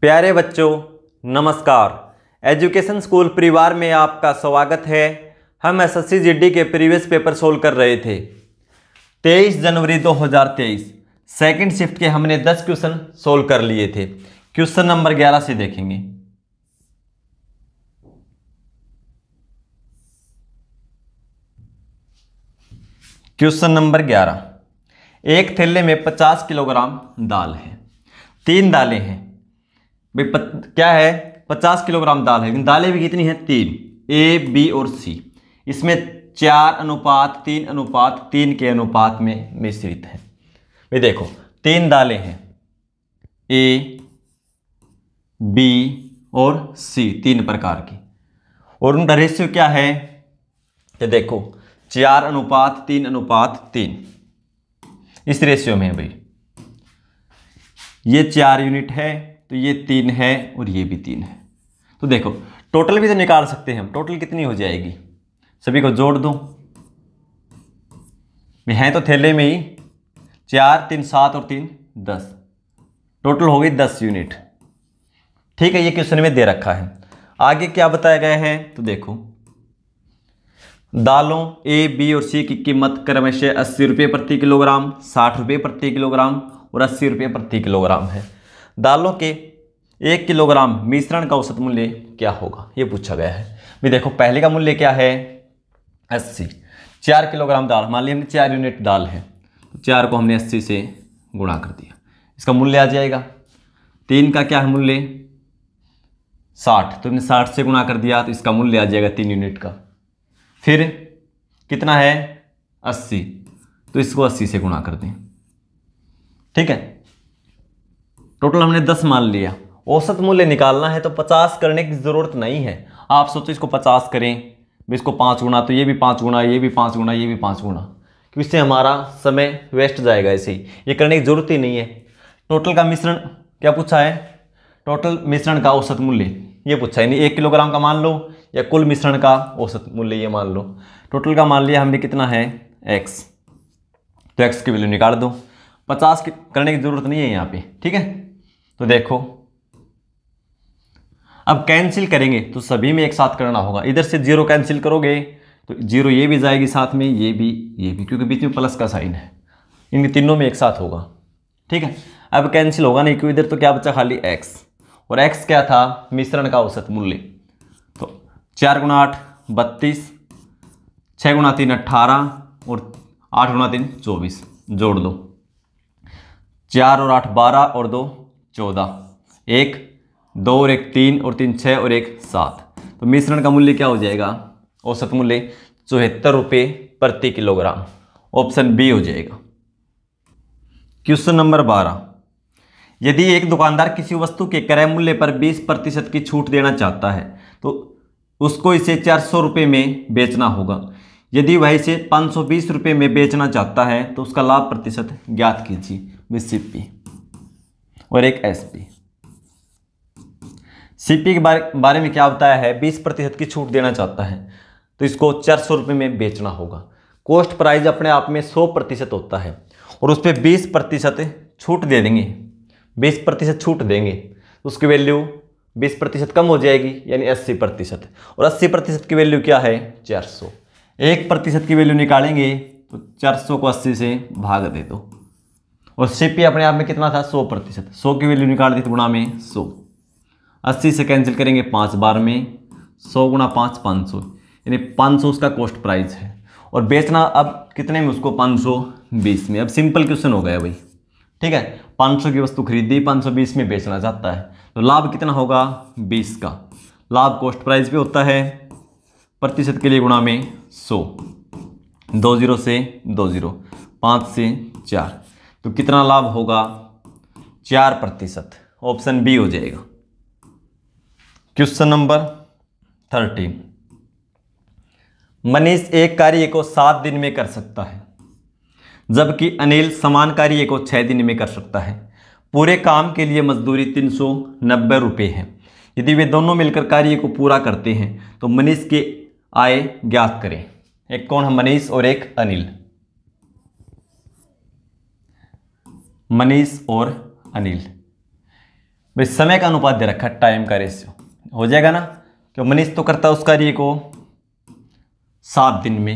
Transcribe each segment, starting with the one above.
प्यारे बच्चों नमस्कार एजुकेशन स्कूल परिवार में आपका स्वागत है हम एस एस के प्रीवियस पेपर सोल्व कर रहे थे 23 जनवरी 2023 सेकेंड शिफ्ट के हमने 10 क्वेश्चन सोल्व कर लिए थे क्वेश्चन नंबर 11 से देखेंगे क्वेश्चन नंबर 11 एक थैले में 50 किलोग्राम दाल है तीन दालें हैं भाई क्या है पचास किलोग्राम दाल है लेकिन दालें भी कितनी हैं तीन ए बी और सी इसमें चार अनुपात तीन अनुपात तीन के अनुपात में मिश्रित है भाई देखो तीन दालें हैं ए बी और सी तीन प्रकार की और उनका रेशियो क्या है तो देखो चार अनुपात तीन अनुपात तीन इस रेशियो में है भाई ये चार यूनिट है तो ये तीन है और ये भी तीन है तो देखो टोटल भी तो निकाल सकते हैं हम टोटल कितनी हो जाएगी सभी को जोड़ दो हैं तो थैले में ही चार तीन सात और तीन दस टोटल हो गई दस यूनिट ठीक है ये क्वेश्चन में दे रखा है आगे क्या बताया गया है तो देखो दालों ए बी और सी की कीमत क्रमशः अस्सी रुपये प्रति किलोग्राम साठ रुपये प्रति किलोग्राम और अस्सी रुपये प्रति किलोग्राम है दालों के एक किलोग्राम मिश्रण का औसत मूल्य क्या होगा ये पूछा गया है भी देखो पहले का मूल्य क्या है अस्सी चार किलोग्राम दाल मान ली हमने चार यूनिट दाल है तो चार को हमने अस्सी से गुणा कर दिया इसका मूल्य आ जाएगा तीन का क्या है मूल्य साठ तो हमने साठ से गुणा कर दिया तो इसका मूल्य आ जाएगा तीन यूनिट का फिर कितना है अस्सी तो इसको अस्सी से गुणा कर दें ठीक है टोटल हमने दस मान लिया औसत मूल्य निकालना है तो पचास करने की ज़रूरत नहीं है आप सोचो इसको पचास करें इसको पाँच गुना तो ये भी पाँच गुना ये भी पाँच गुना ये भी पाँच गुना क्योंकि इससे हमारा समय वेस्ट जाएगा ऐसे ही ये करने की ज़रूरत ही नहीं है टोटल का मिश्रण क्या पूछा है टोटल मिश्रण का औसत मूल्य ये पूछा है नहीं एक किलोग्राम का मान लो या कुल मिश्रण का औसत मूल्य ये मान लो टोटल का मान लिया हमने कितना है एक्स तो एक्स की वैल्यू निकाल दो पचास करने की ज़रूरत नहीं है यहाँ पे ठीक है तो देखो अब कैंसिल करेंगे तो सभी में एक साथ करना होगा इधर से जीरो कैंसिल करोगे तो जीरो ये भी जाएगी साथ में ये भी ये भी क्योंकि बीच में प्लस का साइन है इनके तीनों में एक साथ होगा ठीक है अब कैंसिल होगा नहीं क्योंकि इधर तो क्या बचा खाली एक्स और एक्स क्या था मिश्रण का औसत मूल्य तो चार गुणा आठ बत्तीस छः गुणा तीन अट्ठारह और आठ गुणा तीन चौबीस जोड़ दो चार और आठ बारह और दो चौदह एक दो और एक तीन और तीन छः और एक सात तो मिश्रण का मूल्य क्या हो जाएगा औसत मूल्य चौहत्तर रुपये प्रति किलोग्राम ऑप्शन बी हो जाएगा क्वेश्चन नंबर बारह यदि एक दुकानदार किसी वस्तु के क्रय मूल्य पर 20 प्रतिशत की छूट देना चाहता है तो उसको इसे चार सौ रुपये में बेचना होगा यदि वह इसे पाँच सौ बीस रुपये में बेचना चाहता है तो उसका लाभ प्रतिशत ज्ञात कीजिए विस्सिपी और एक एसपी सीपी के बारे बारे में क्या बताया है बीस प्रतिशत की छूट देना चाहता है तो इसको चार सौ रुपये में बेचना होगा कोस्ट प्राइस अपने आप में सौ प्रतिशत होता है और उस पर बीस प्रतिशत छूट दे देंगे बीस प्रतिशत छूट देंगे उसकी वैल्यू बीस प्रतिशत कम हो जाएगी यानी अस्सी प्रतिशत और अस्सी प्रतिशत की वैल्यू क्या है चार सौ एक प्रतिशत की वैल्यू निकालेंगे तो चार सौ को अस्सी से भाग दे दो और सीपी अपने आप में कितना था सौ प्रतिशत सौ की वैल्यू निकाल दी थी गुणा में सौ अस्सी से कैंसिल करेंगे पाँच बार में सौ गुणा पाँच पाँच सौ यानी पाँच सौ उसका कॉस्ट प्राइस है और बेचना अब कितने में उसको पाँच सौ बीस में अब सिंपल क्वेश्चन हो गया भाई ठीक है पाँच सौ की वस्तु खरीदी पाँच सौ बीस में बेचना चाहता है तो लाभ कितना होगा बीस का लाभ कॉस्ट प्राइस भी होता है प्रतिशत के लिए गुणा में सौ दो जीरो से दो जीरो पाँच से चार तो कितना लाभ होगा चार प्रतिशत ऑप्शन बी हो जाएगा क्वेश्चन नंबर थर्टीन मनीष एक कार्य को सात दिन में कर सकता है जबकि अनिल समान कार्य को छः दिन में कर सकता है पूरे काम के लिए मजदूरी तीन सौ नब्बे रुपये है यदि वे दोनों मिलकर कार्य को पूरा करते हैं तो मनीष के आय ज्ञात करें एक कौन है मनीष और एक अनिल मनीष और अनिल भाई समय का अनुपात दे रखा टाइम का रेशियो हो जाएगा ना क्यों मनीष तो करता उस कार्य को सात दिन में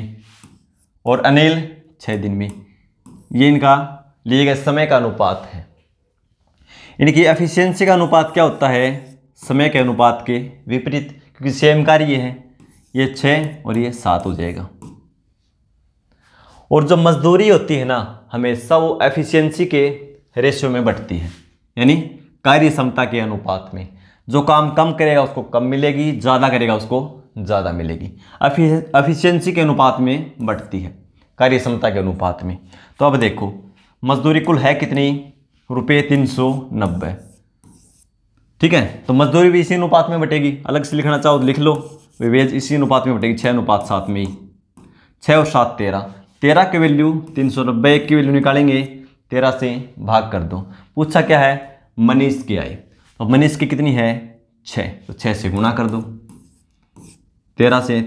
और अनिल छः दिन में ये इनका लिए गए समय का अनुपात है इनकी एफिशिएंसी का अनुपात क्या होता है समय के अनुपात के विपरीत क्योंकि सेम कार्य है ये छः और ये सात हो जाएगा और जो मजदूरी होती है ना हमेशा वो एफिशिएंसी के रेशियो में बढ़ती है यानी कार्य क्षमता के अनुपात में जो काम कम करेगा उसको कम मिलेगी ज़्यादा करेगा उसको ज़्यादा मिलेगी एफिशिएंसी के अनुपात में बढ़ती है कार्य क्षमता के अनुपात में तो अब देखो मजदूरी कुल है कितनी रुपये तीन सौ नब्बे ठीक है तो मजदूरी भी इसी अनुपात में बटेगी अलग से लिखना चाहो तो लिख लो विवेज इसी अनुपात में बटेगी छः अनुपात सात में ही छः और सात तेरह तेरह की वैल्यू तीन सौ नब्बे की वैल्यू निकालेंगे तेरह से भाग कर दो पूछा क्या है मनीष की आई तो मनीष की कितनी है छः तो छः से गुणा कर दो तेरह से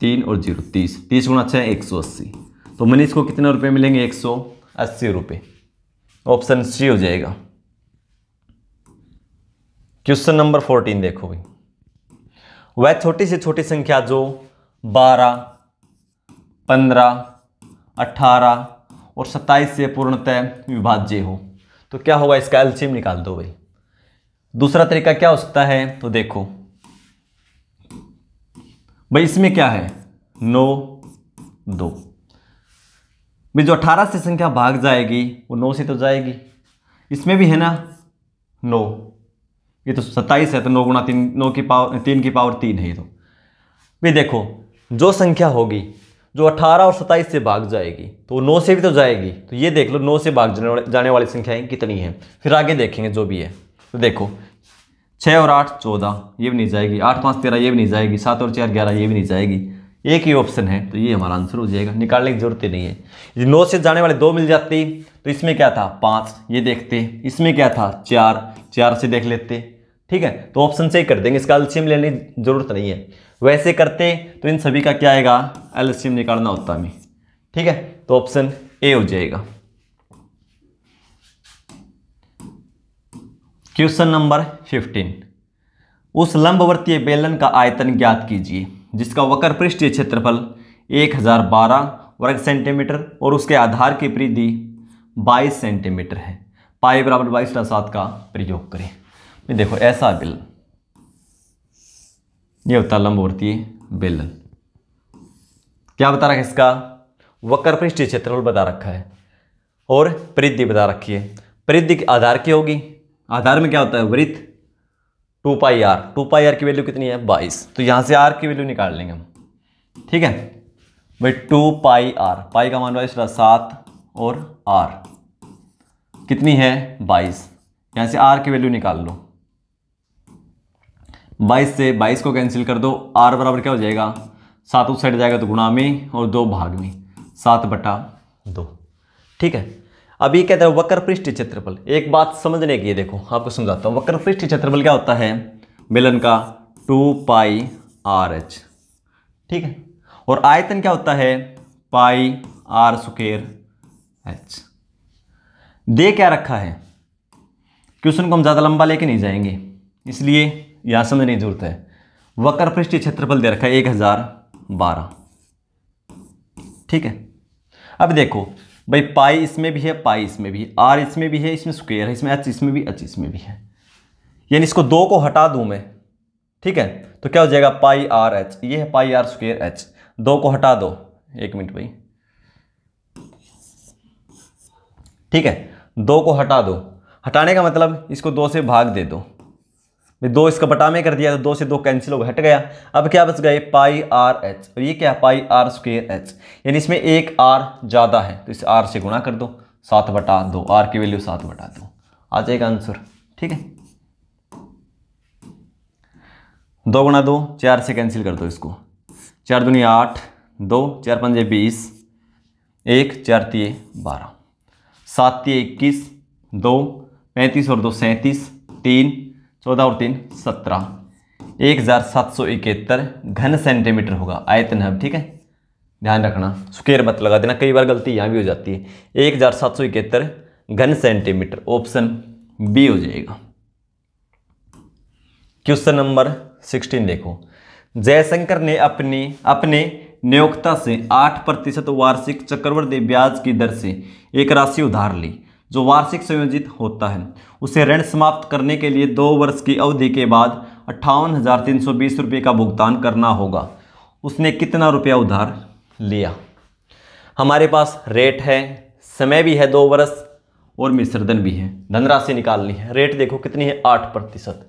तीन और जीरो तीस तीस गुणा छः एक सौ अस्सी तो मनीष को कितने रुपए मिलेंगे एक सौ अस्सी रुपये ऑप्शन सी हो जाएगा क्वेश्चन नंबर फोर्टीन देखो भाई वह छोटी से छोटी संख्या जो बारह पंद्रह अट्ठारह और सत्ताईस से पूर्णतः विभाज्य हो तो क्या होगा इसका एल्सियम निकाल दो भाई दूसरा तरीका क्या हो सकता है तो देखो भाई इसमें क्या है नौ दो भाई जो अठारह से संख्या भाग जाएगी वो नौ से तो जाएगी इसमें भी है ना नौ ये तो सत्ताईस है तो नौ गुणा तीन नौ की पावर तीन की पावर तीन है ये तो भाई देखो जो संख्या होगी जो 18 और 27 से भाग जाएगी तो 9 से भी तो जाएगी तो ये देख लो 9 से भाग जाने जाने वाली संख्याएं कितनी हैं फिर आगे देखेंगे जो भी है तो देखो छः और आठ चौदह ये भी नहीं जाएगी आठ पाँच तेरह ये भी नहीं जाएगी सात और चार ग्यारह ये भी नहीं जाएगी एक ही ऑप्शन है तो ये हमारा आंसर हो जाएगा निकालने की जरूरत ही नहीं है यदि नौ से जाने वाले दो मिल जाते तो इसमें क्या था पाँच ये देखते इसमें क्या था चार चार से देख लेते ठीक है तो ऑप्शन से ही कर देंगे इसका एल्शियम लेने की जरूरत नहीं है वैसे करते तो इन सभी का क्या आएगा एल्शियम निकालना होता हमें ठीक है तो ऑप्शन ए हो जाएगा क्वेश्चन नंबर फिफ्टीन उस लंबवर्तीय बेलन का आयतन ज्ञात कीजिए जिसका वक्र पृष्ठीय क्षेत्रफल 1012 वर्ग सेंटीमीटर और उसके आधार की परिधि 22 सेंटीमीटर है पाई बराबर बाईस का प्रयोग करें ये देखो ऐसा बिल ये होता लंबवर्ती बिल क्या बता रखा है इसका वक्र पृष्ठीय क्षेत्रफल बता रखा है और परिधि बता रखी है परिधि आधार की होगी आधार में क्या होता है वृत्त two pi r two pi r की वैल्यू कितनी है बाईस तो यहाँ से आर की वैल्यू निकाल लेंगे हम ठीक है भाई टू पाई आर पाई का मान बाईस सात और आर कितनी है बाईस यहाँ से आर की वैल्यू निकाल लो बाईस से बाईस को कैंसिल कर दो आर बराबर क्या हो जाएगा सात उस साइड जाएगा तो गुणा में और दो भाग में सात बटा दो ठीक है अब ये कहता है वक्र पृष्ठ क्षेत्रफल एक बात समझने की है देखो आपको समझाता हूँ वक्र पृष्ठ क्षेत्रफल क्या होता है बेलन का टू पाई आर एच ठीक है और आयतन क्या होता है पाई आर सुकेर एच दे क्या रखा है क्वेश्चन को हम ज़्यादा लंबा लेके नहीं जाएंगे इसलिए यहाँ समझने की जरूरत है वक्र पृष्ठ क्षेत्रफल दे रखा है एक हज़ार बारह ठीक है अब देखो भाई पाई इसमें भी है पाई इसमें भी है आर इसमें भी है इसमें स्क्वेयर है इसमें एच इसमें भी एच इसमें भी है यानी इसको दो को हटा दूँ मैं ठीक है तो क्या हो जाएगा पाई आर एच ये है पाई आर स्क्वेयर एच दो को हटा दो एक मिनट भाई ठीक है दो को हटा दो हटाने का मतलब इसको दो से भाग दे दो दो इसका बटा में कर दिया तो दो से दो कैंसिल होगा हट गया अब क्या बच गए पाई आर एच और ये क्या है पाई आर स्क्र एच यानी इसमें एक आर ज़्यादा है तो इस आर से गुणा कर दो सात बटा दो आर की वैल्यू सात बटा दो आ जाएगा आंसर ठीक है दो गुणा दो चार से कैंसिल कर दो इसको चार दुनिया आठ दो चार पंजे बीस एक चार तीय बारह सात तीय इक्कीस दो पैंतीस और दो सैंतीस तीन चौदह और तीन सत्रह एक हज़ार सात सौ इकहत्तर घन सेंटीमीटर होगा आयतन है ठीक है ध्यान रखना स्क्वेयर मत लगा देना कई बार गलती यहाँ भी हो जाती है एक हज़ार सात सौ इकहत्तर घन सेंटीमीटर ऑप्शन बी हो जाएगा क्वेश्चन नंबर सिक्सटीन देखो जयशंकर ने अपनी अपने नियोक्ता से आठ प्रतिशत वार्षिक चक्रवर्ती ब्याज की दर से एक राशि उधार ली जो वार्षिक संयोजित होता है उसे ऋण समाप्त करने के लिए दो वर्ष की अवधि के बाद अट्ठावन हज़ार तीन सौ बीस रुपये का भुगतान करना होगा उसने कितना रुपया उधार लिया हमारे पास रेट है समय भी है दो वर्ष और मिश्रधन भी है धनराशि निकालनी है रेट देखो कितनी है आठ प्रतिशत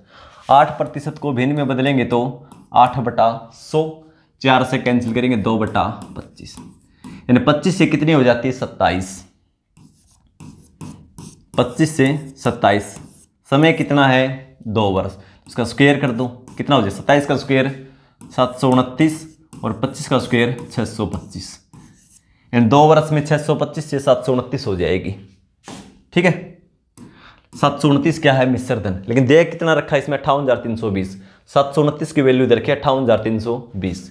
आठ प्रतिशत को भिन्न में बदलेंगे तो आठ बटा सौ चार से कैंसिल करेंगे दो बटा पच्चीस यानी पच्चीस से कितनी हो जाती है सत्ताईस 25 से 27 समय कितना है दो वर्ष उसका स्क्वेयर कर दो कितना हो जाए सत्ताईस का स्क्वेयर सात और 25 का स्क्वेयर 625 एंड दो वर्ष में 625 से सात हो जाएगी ठीक है सात क्या है मिस्र धन लेकिन देय कितना रखा है इसमें अट्ठावन हज़ार तीन सौ बीस सात सौ उनतीस की वैल्यू इधर रखिए अट्ठावन हज़ार तीन सौ बीस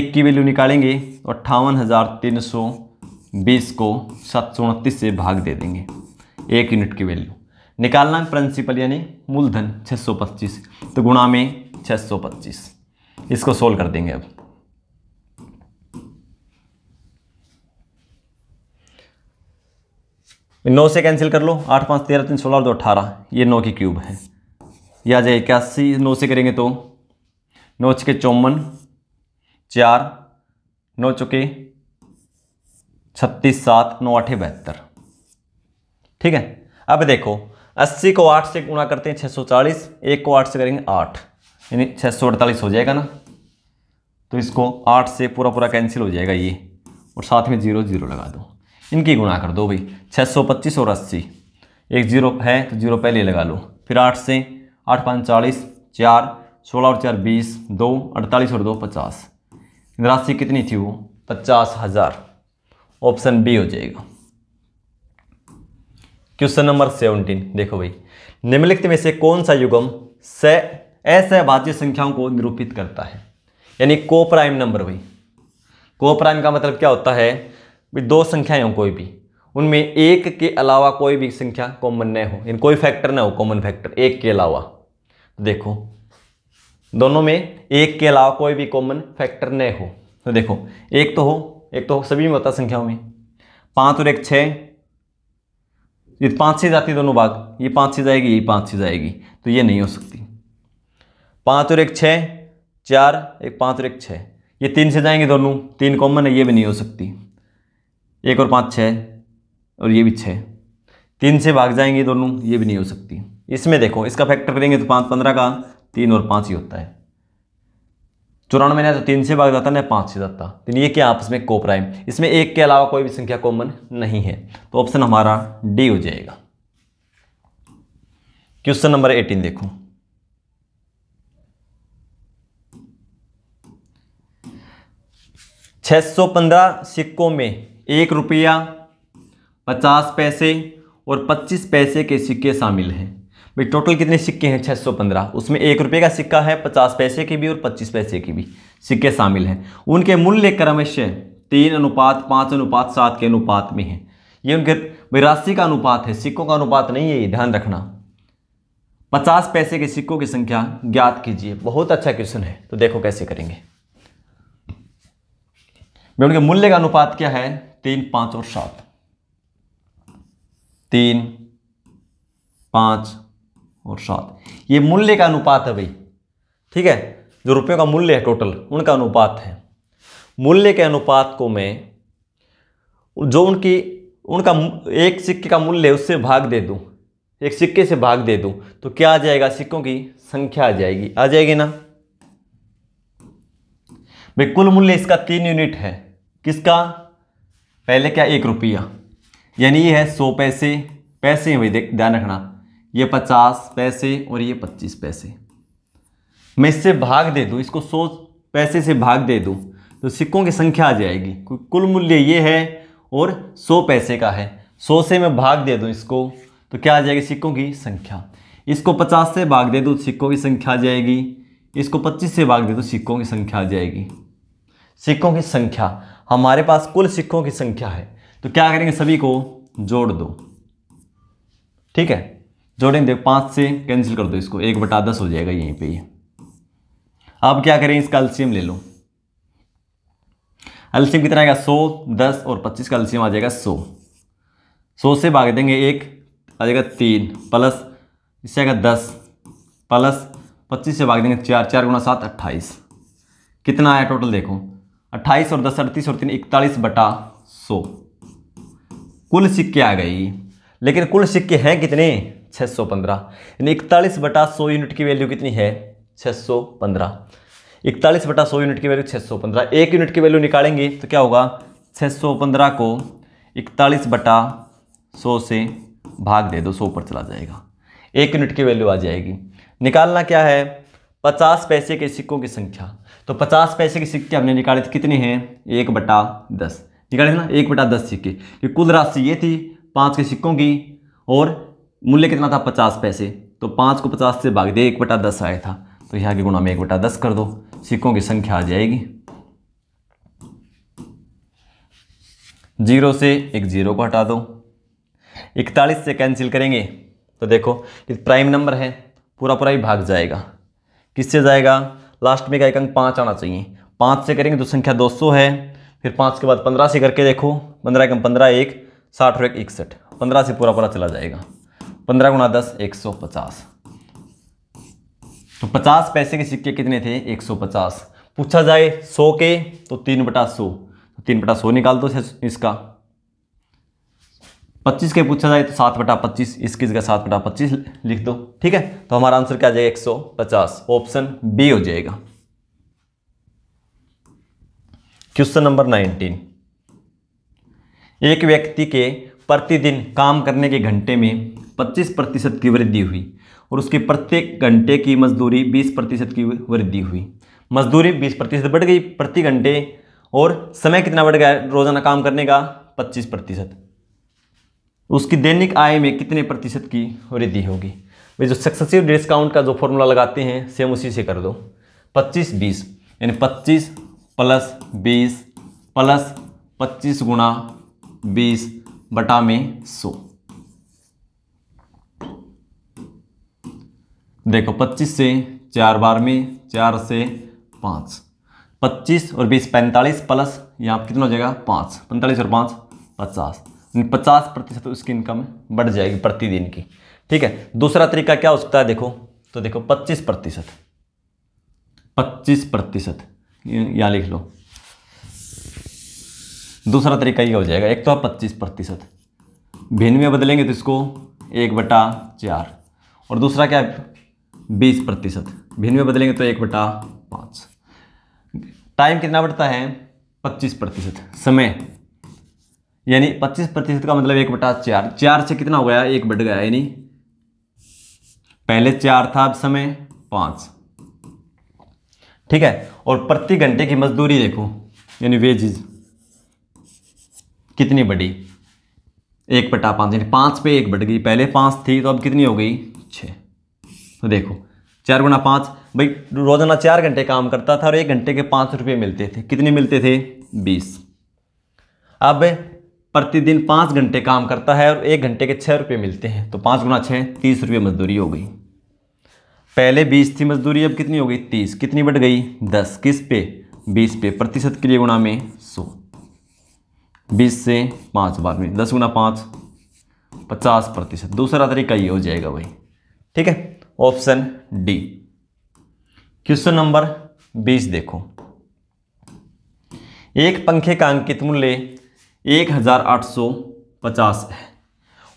एक की वैल्यू निकालेंगे और अट्ठावन हज़ार तीन सौ बीस को सात सौ उनतीस से भाग दे देंगे एक यूनिट की वैल्यू निकालना है प्रिंसिपल यानी मूलधन 625 तो गुणा में 625 इसको सोल्व कर देंगे अब नौ से कैंसिल कर लो आठ पाँच तेरह तीन सोलह और दो अठारह ये नौ की क्यूब है यह आ जाए इक्यासी नौ से करेंगे तो नौ चके चौवन चार नौ चुके छत्तीस सात नौ आठे बहत्तर ठीक है अब देखो 80 को 8 से गुणा करते हैं 640 एक को 8 से करेंगे 8 यानी अड़तालीस हो जाएगा ना तो इसको 8 से पूरा पूरा कैंसिल हो जाएगा ये और साथ में जीरो जीरो लगा दो इनकी गुणा कर दो भाई 625 और 80 एक जीरो है तो जीरो पहले लगा लो फिर आठ से आठ पाँच चालीस चार सोलह और चार बीस दो अड़तालीस और दो पचास राशि कितनी थी वो पचास हज़ार ऑप्शन बी हो जाएगा क्वेश्चन नंबर सेवनटीन देखो भाई निम्नलिखित में से कौन सा युगम स असहभाज्य संख्याओं को निरूपित करता है यानी को प्राइम नंबर भाई को प्राइम का मतलब क्या होता है भी दो संख्याएं हो कोई भी उनमें एक के अलावा कोई भी संख्या कॉमन न हो यानी कोई फैक्टर ना हो कॉमन फैक्टर एक के अलावा तो देखो दोनों में एक के अलावा कोई भी कॉमन फैक्टर न हो तो देखो एक तो हो एक तो हो सभी में होता संख्याओं में पाँच और एक छः ये पाँच से जाती दोनों भाग ये पाँच से जाएगी ये पाँच से जाएगी तो ये नहीं हो सकती पाँच और एक छः चार एक पाँच और एक छः ये तीन से जाएंगे दोनों तीन कॉमन है ये भी नहीं हो सकती एक और पाँच छः और ये भी छः तीन से भाग जाएंगे दोनों ये भी नहीं हो सकती इसमें देखो इसका फैक्टर करेंगे तो पाँच पंद्रह का तीन और पाँच ही होता है चौरानवे ने तो तीन से भाग जाता है पाँच से जाता तो ये क्या आपस में कोप्राइम इसमें एक के अलावा कोई भी संख्या कॉमन नहीं है तो ऑप्शन हमारा डी हो जाएगा क्वेश्चन नंबर एटीन देखो छः सौ पंद्रह सिक्कों में एक रुपया पचास पैसे और पच्चीस पैसे के सिक्के शामिल हैं भाई टोटल कितने सिक्के हैं 615 उसमें एक रुपये का सिक्का है 50 पैसे के भी और 25 पैसे के भी सिक्के शामिल हैं उनके मूल्य क्रमश तीन अनुपात पाँच अनुपात सात के अनुपात में है ये उनके भाई राशि का अनुपात है सिक्कों का अनुपात नहीं है ये ध्यान रखना पचास पैसे के सिक्कों की संख्या ज्ञात कीजिए बहुत अच्छा क्वेश्चन है तो देखो कैसे करेंगे उनके मूल्य का अनुपात क्या है तीन पांच और सात तीन पांच और सात ये मूल्य का अनुपात है भाई ठीक है जो रुपयों का मूल्य है टोटल उनका अनुपात है मूल्य के अनुपात को मैं जो उनकी उनका एक सिक्के का मूल्य है उससे भाग दे दूं एक सिक्के से भाग दे दूं तो क्या आ जाएगा सिक्कों की संख्या आ जाएगी आ जाएगी ना भाई कुल मूल्य इसका तीन यूनिट है किसका पहले क्या एक रुपया यानी ये है सौ पैसे पैसे हैं भाई ध्यान रखना ये पचास पैसे और ये पच्चीस पैसे मैं इससे भाग दे दूँ इसको सौ पैसे से भाग दे दूँ तो सिक्कों की संख्या आ जाएगी कुल मूल्य ये है और सौ पैसे का है सौ से मैं भाग दे दूँ इसको तो क्या आ जाएगी सिक्कों की संख्या इसको पचास से भाग दे दूँ तो सिक्कों की संख्या आ जाएगी इसको पच्चीस से भाग दे दूँ तो सिक्कों की संख्या आ जाएगी सिक्कों की संख्या हमारे पास कुल सिक्कों की संख्या है तो क्या करेंगे सभी को जोड़ दो ठीक है जोड़ेंगे पाँच से कैंसिल कर दो इसको एक बटा दस हो जाएगा यहीं पे ही अब क्या करें इसका एल्शियम ले लो अल्सियम कितना आएगा सौ दस और पच्चीस का अल्सियम आ जाएगा सौ सौ से भाग देंगे एक आ जाएगा तीन प्लस इससे आएगा दस प्लस पच्चीस से भाग देंगे चार चार गुना सात अट्ठाईस कितना आया टोटल देखो अट्ठाईस और दस अड़तीस और तीन इकतालीस बटा सौ कुल सिक्के आ गई लेकिन कुल सिक्के हैं कितने छः सौ पंद्रह यानी इकतालीस बटा सौ यूनिट की वैल्यू कितनी है छः सौ पंद्रह इकतालीस बटा सौ यूनिट की वैल्यू छः सौ पंद्रह एक यूनिट की वैल्यू निकालेंगे तो क्या होगा छः सौ पंद्रह को इकतालीस बटा सौ से भाग दे दो सौ ऊपर चला जाएगा एक यूनिट की वैल्यू आ जाएगी निकालना क्या है पचास पैसे के सिक्कों की संख्या तो पचास पैसे के सिक्के हमने निकाले थे कितने हैं एक बटा दस निकाले थे ना एक बटा दस सिक्के कुल राशि ये थी पाँच के सिक्कों की और मूल्य कितना था पचास पैसे तो पाँच को पचास से भाग दे एक बटा दस आया था तो यहाँ के गुणा में एक बटा दस कर दो सिक्कों की संख्या आ जाएगी जीरो से एक जीरो को हटा दो इकतालीस से कैंसिल करेंगे तो देखो कि प्राइम नंबर है पूरा पूरा ही भाग जाएगा किससे जाएगा लास्ट में का एक अंक पाँच आना चाहिए पाँच से करेंगे तो संख्या सौ है फिर पाँच के बाद पंद्रह से करके देखो पंद्रह एकम पंद्रह एक साठ और एक इकसठ पंद्रह से पूरा पूरा चला जाएगा पंद्रह गुणा दस एक सौ पचास तो पचास पैसे के सिक्के कितने थे एक सौ पचास पूछा जाए सौ के तो तीन बटा सौ तो तीन बटा सौ निकाल दो इसका पच्चीस के पूछा जाए तो सात बटा पच्चीस इसकी जगह सात बटा पच्चीस लिख दो ठीक है तो हमारा आंसर क्या आ जाएगा एक सौ पचास ऑप्शन बी हो जाएगा क्वेश्चन नंबर नाइनटीन एक व्यक्ति के प्रतिदिन काम करने के घंटे में 25 प्रतिशत की वृद्धि हुई और उसकी प्रत्येक घंटे की मजदूरी 20 प्रतिशत की वृद्धि हुई मजदूरी 20 प्रतिशत बढ़ गई प्रति घंटे और समय कितना बढ़ गया रोजाना काम करने का 25 प्रतिशत उसकी दैनिक आय में कितने प्रतिशत की वृद्धि होगी वे जो सक्सेसिव डिस्काउंट का जो फॉर्मूला लगाते हैं सेम उसी से कर दो पच्चीस बीस यानी पच्चीस प्लस बीस प्लस पच्चीस गुणा बीस बटा में सौ देखो 25 से चार बार में चार से पाँच 25 और 20 45 प्लस यहाँ कितना हो जाएगा पाँच पैंतालीस और पाँच पचास पचास प्रतिशत उसकी इनकम बढ़ जाएगी प्रतिदिन की ठीक है दूसरा तरीका क्या हो सकता है देखो तो देखो पच्चीस प्रतिशत पच्चीस प्रतिशत यहाँ लिख लो दूसरा तरीका ये हो जाएगा एक तो आप पच्चीस प्रतिशत भिन्न में बदलेंगे तो इसको एक बटा चार और दूसरा क्या है बीस प्रतिशत भिन्न में बदलेंगे तो एक बटा पाँच टाइम कितना बढ़ता है पच्चीस प्रतिशत समय यानी पच्चीस प्रतिशत का मतलब एक बटा चार चार से कितना हो गया एक बढ़ गया यानी पहले चार था अब समय पाँच ठीक है और प्रति घंटे की मजदूरी देखो यानी वेजिज कितनी बढ़ी एक बटा पाँच यानी पाँच पे एक बढ़ गई पहले पाँच थी तो अब कितनी हो गई छः तो देखो चार गुना पाँच भाई रोजाना चार घंटे काम करता था और एक घंटे के पाँच रुपये मिलते थे कितने मिलते थे बीस अब प्रतिदिन पाँच घंटे काम करता है और एक घंटे के छः रुपये मिलते हैं तो पाँच गुना छः तीस रुपये मजदूरी हो गई पहले बीस थी मजदूरी अब कितनी हो गई तीस कितनी बढ़ गई दस किस पे बीस पे प्रतिशत के लिए गुणा में सौ बीस से पाँच बार में दस गुना पाँच पचास प्रतिशत दूसरा तरीका ये हो जाएगा भाई ठीक है ऑप्शन डी क्वेश्चन नंबर बीस देखो एक पंखे का अंकित मूल्य एक हजार आठ सौ पचास है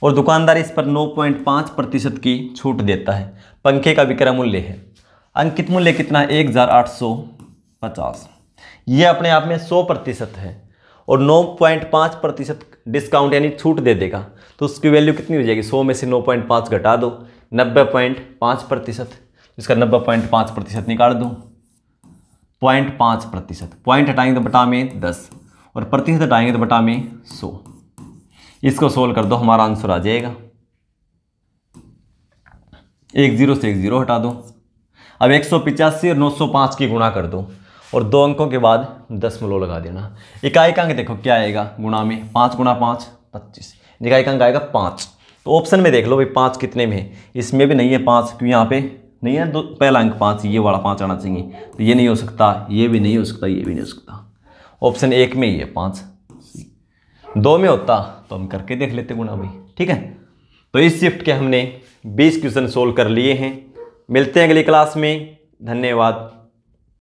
और दुकानदार इस पर नौ पॉइंट पांच प्रतिशत की छूट देता है पंखे का विक्रय मूल्य है अंकित मूल्य कितना एक हजार आठ सौ पचास ये अपने आप में सौ प्रतिशत है और नौ पॉइंट पांच प्रतिशत डिस्काउंट यानी छूट दे देगा तो उसकी वैल्यू कितनी हो जाएगी सौ में से नौ पॉइंट पांच घटा दो नब्बे पॉइंट पाँच प्रतिशत इसका नब्बे पॉइंट पाँच प्रतिशत निकाल दूँ पॉइंट पाँच प्रतिशत पॉइंट हटाएंगे तो बटा में दस और प्रतिशत हटाएंगे तो बटा में सौ इसको सोल्व कर दो हमारा आंसर आ जाएगा एक जीरो से एक जीरो हटा दो अब एक सौ पिचासी और नौ सौ पाँच की गुणा कर दो और दो अंकों के बाद दस मलो लगा देना इकाई अंक देखो क्या आएगा गुणा में पाँच गुणा पाँच पच्चीस इकाई अंक आएगा पाँच तो ऑप्शन में देख लो भाई पाँच कितने में है इसमें भी नहीं है पाँच क्योंकि यहाँ पे नहीं है दो पहला अंक पाँच ये वाला पाँच आना चाहिए तो ये नहीं हो सकता ये भी नहीं हो सकता ये भी नहीं हो सकता ऑप्शन एक में ही है पाँच दो में होता तो हम करके देख लेते गुणा भाई ठीक है तो इस शिफ्ट के हमने बीस क्वेश्चन सोल्व कर लिए हैं मिलते हैं अगली क्लास में धन्यवाद